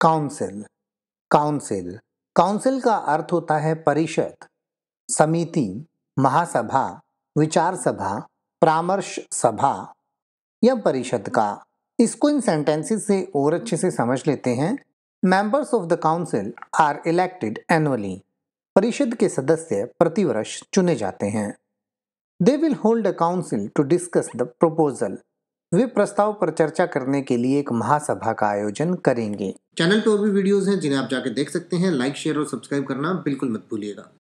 council council council का अर्थ होता है परिषद समिति महासभा विचार सभा परामर्श सभा या परिषद का इसको इन सेंटेंसेस से और अच्छे से समझ लेते हैं members of the council are elected annually परिषद के सदस्य प्रतिवर्ष चुने जाते हैं they will hold a council to discuss the proposal वे प्रस्ताव पर चर्चा करने के लिए एक महासभा का आयोजन करेंगे चैनल पर भी वीडियोस हैं जिन्हें आप जाके देख सकते हैं लाइक शेयर और सब्सक्राइब करना बिल्कुल मत भूलिएगा